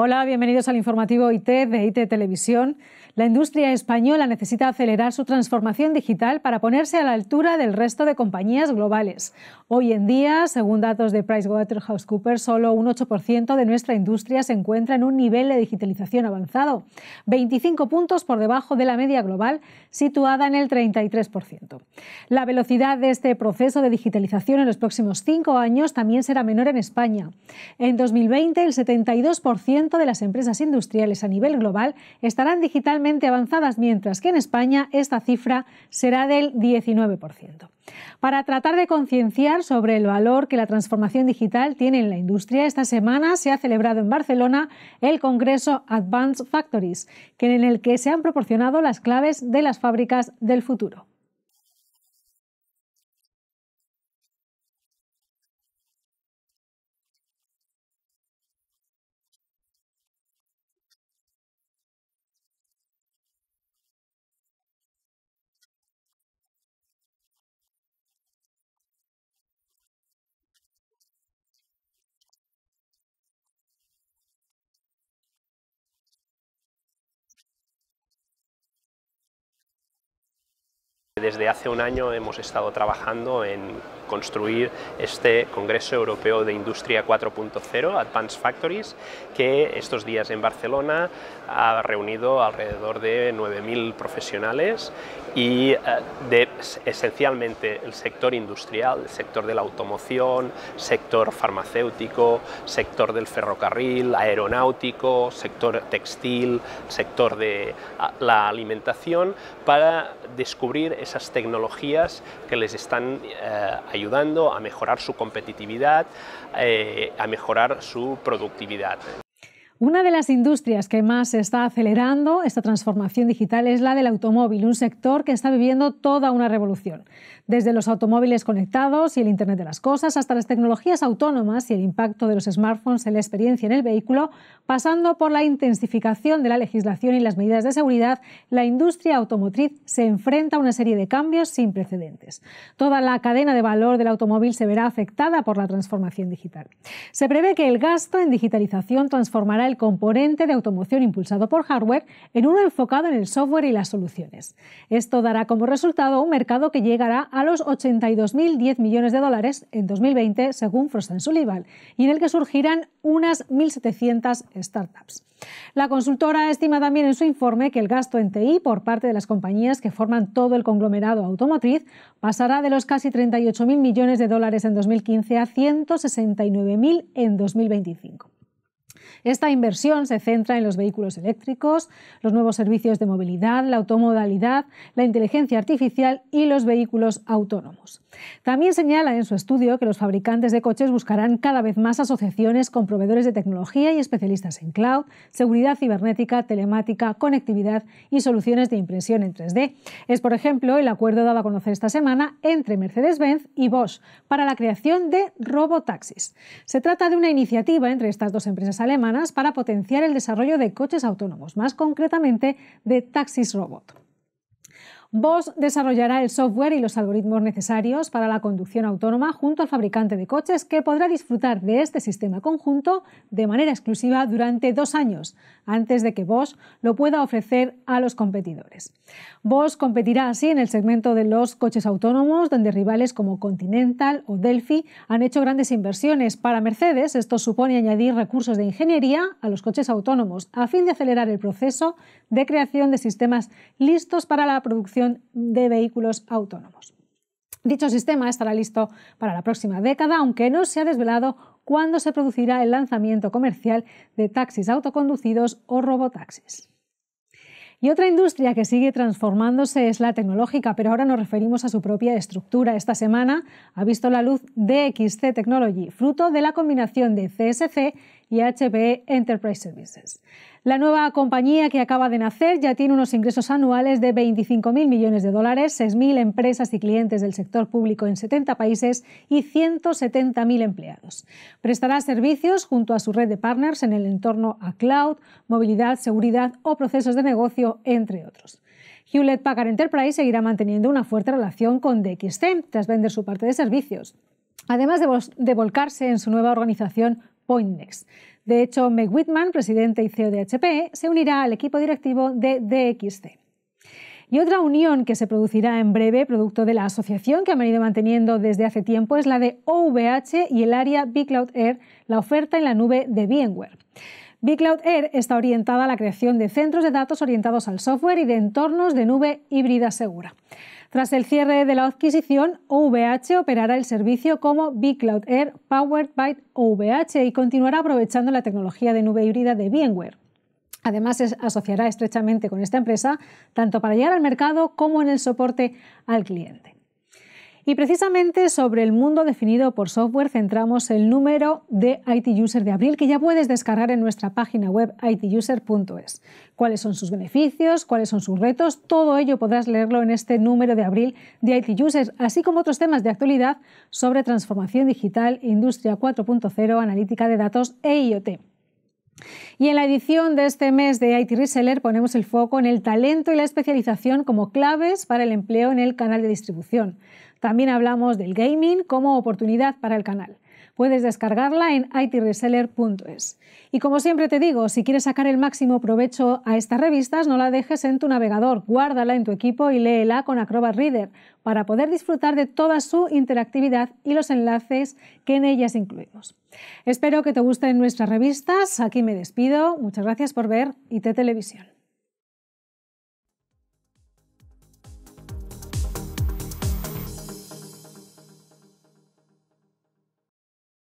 Hola, bienvenidos al informativo IT de IT Televisión. La industria española necesita acelerar su transformación digital para ponerse a la altura del resto de compañías globales. Hoy en día, según datos de PricewaterhouseCoopers, solo un 8% de nuestra industria se encuentra en un nivel de digitalización avanzado, 25 puntos por debajo de la media global, situada en el 33%. La velocidad de este proceso de digitalización en los próximos cinco años también será menor en España. En 2020, el 72% de las empresas industriales a nivel global estarán digitalmente avanzadas, mientras que en España esta cifra será del 19%. Para tratar de concienciar sobre el valor que la transformación digital tiene en la industria, esta semana se ha celebrado en Barcelona el Congreso Advanced Factories, en el que se han proporcionado las claves de las fábricas del futuro. Desde hace un año hemos estado trabajando en construir este Congreso Europeo de Industria 4.0, Advanced Factories, que estos días en Barcelona ha reunido alrededor de 9.000 profesionales y eh, de esencialmente el sector industrial, el sector de la automoción, sector farmacéutico, sector del ferrocarril, aeronáutico, sector textil, sector de ah, la alimentación, para descubrir esas tecnologías que les están ayudando eh, ayudando a mejorar su competitividad, eh, a mejorar su productividad. Una de las industrias que más se está acelerando esta transformación digital es la del automóvil, un sector que está viviendo toda una revolución. Desde los automóviles conectados y el Internet de las Cosas hasta las tecnologías autónomas y el impacto de los smartphones en la experiencia en el vehículo, pasando por la intensificación de la legislación y las medidas de seguridad, la industria automotriz se enfrenta a una serie de cambios sin precedentes. Toda la cadena de valor del automóvil se verá afectada por la transformación digital. Se prevé que el gasto en digitalización transformará el componente de automoción impulsado por hardware en uno enfocado en el software y las soluciones. Esto dará como resultado un mercado que llegará a los 82.010 millones de dólares en 2020, según Frost Sullivan, y en el que surgirán unas 1.700 startups. La consultora estima también en su informe que el gasto en TI por parte de las compañías que forman todo el conglomerado automotriz pasará de los casi 38.000 millones de dólares en 2015 a 169.000 en 2025. Esta inversión se centra en los vehículos eléctricos, los nuevos servicios de movilidad, la automodalidad, la inteligencia artificial y los vehículos autónomos. También señala en su estudio que los fabricantes de coches buscarán cada vez más asociaciones con proveedores de tecnología y especialistas en cloud, seguridad cibernética, telemática, conectividad y soluciones de impresión en 3D. Es, por ejemplo, el acuerdo dado a conocer esta semana entre Mercedes-Benz y Bosch para la creación de robotaxis. Se trata de una iniciativa entre estas dos empresas alemanas para potenciar el desarrollo de coches autónomos, más concretamente de taxis robot. Bosch desarrollará el software y los algoritmos necesarios para la conducción autónoma junto al fabricante de coches que podrá disfrutar de este sistema conjunto de manera exclusiva durante dos años, antes de que Bosch lo pueda ofrecer a los competidores. Bosch competirá así en el segmento de los coches autónomos, donde rivales como Continental o Delphi han hecho grandes inversiones. Para Mercedes, esto supone añadir recursos de ingeniería a los coches autónomos a fin de acelerar el proceso de creación de sistemas listos para la producción de vehículos autónomos. Dicho sistema estará listo para la próxima década, aunque no se ha desvelado cuándo se producirá el lanzamiento comercial de taxis autoconducidos o robotaxis. Y otra industria que sigue transformándose es la tecnológica, pero ahora nos referimos a su propia estructura. Esta semana ha visto la luz DXC Technology, fruto de la combinación de CSC y HPE Enterprise Services. La nueva compañía que acaba de nacer ya tiene unos ingresos anuales de 25.000 millones de dólares, 6.000 empresas y clientes del sector público en 70 países y 170.000 empleados. Prestará servicios junto a su red de partners en el entorno a cloud, movilidad, seguridad o procesos de negocio, entre otros. Hewlett Packard Enterprise seguirá manteniendo una fuerte relación con DXT tras vender su parte de servicios, además de volcarse en su nueva organización Pointnext. De hecho, Meg Whitman, presidente y CEO de HP, se unirá al equipo directivo de DXC. Y otra unión que se producirá en breve, producto de la asociación que han venido manteniendo desde hace tiempo, es la de OVH y el área B-Cloud Air, la oferta en la nube de VMware. B-Cloud Air está orientada a la creación de centros de datos orientados al software y de entornos de nube híbrida segura. Tras el cierre de la adquisición, OVH operará el servicio como vCloud Air Powered by OVH y continuará aprovechando la tecnología de nube híbrida de VMware. Además, se asociará estrechamente con esta empresa, tanto para llegar al mercado como en el soporte al cliente. Y precisamente sobre el mundo definido por software centramos el número de IT User de abril que ya puedes descargar en nuestra página web ituser.es. Cuáles son sus beneficios, cuáles son sus retos, todo ello podrás leerlo en este número de abril de IT User, así como otros temas de actualidad sobre transformación digital, industria 4.0, analítica de datos e IoT. Y en la edición de este mes de IT Reseller ponemos el foco en el talento y la especialización como claves para el empleo en el canal de distribución. También hablamos del gaming como oportunidad para el canal. Puedes descargarla en itreseller.es. Y como siempre te digo, si quieres sacar el máximo provecho a estas revistas, no la dejes en tu navegador, guárdala en tu equipo y léela con Acrobat Reader para poder disfrutar de toda su interactividad y los enlaces que en ellas incluimos. Espero que te gusten nuestras revistas. Aquí me despido. Muchas gracias por ver IT Televisión.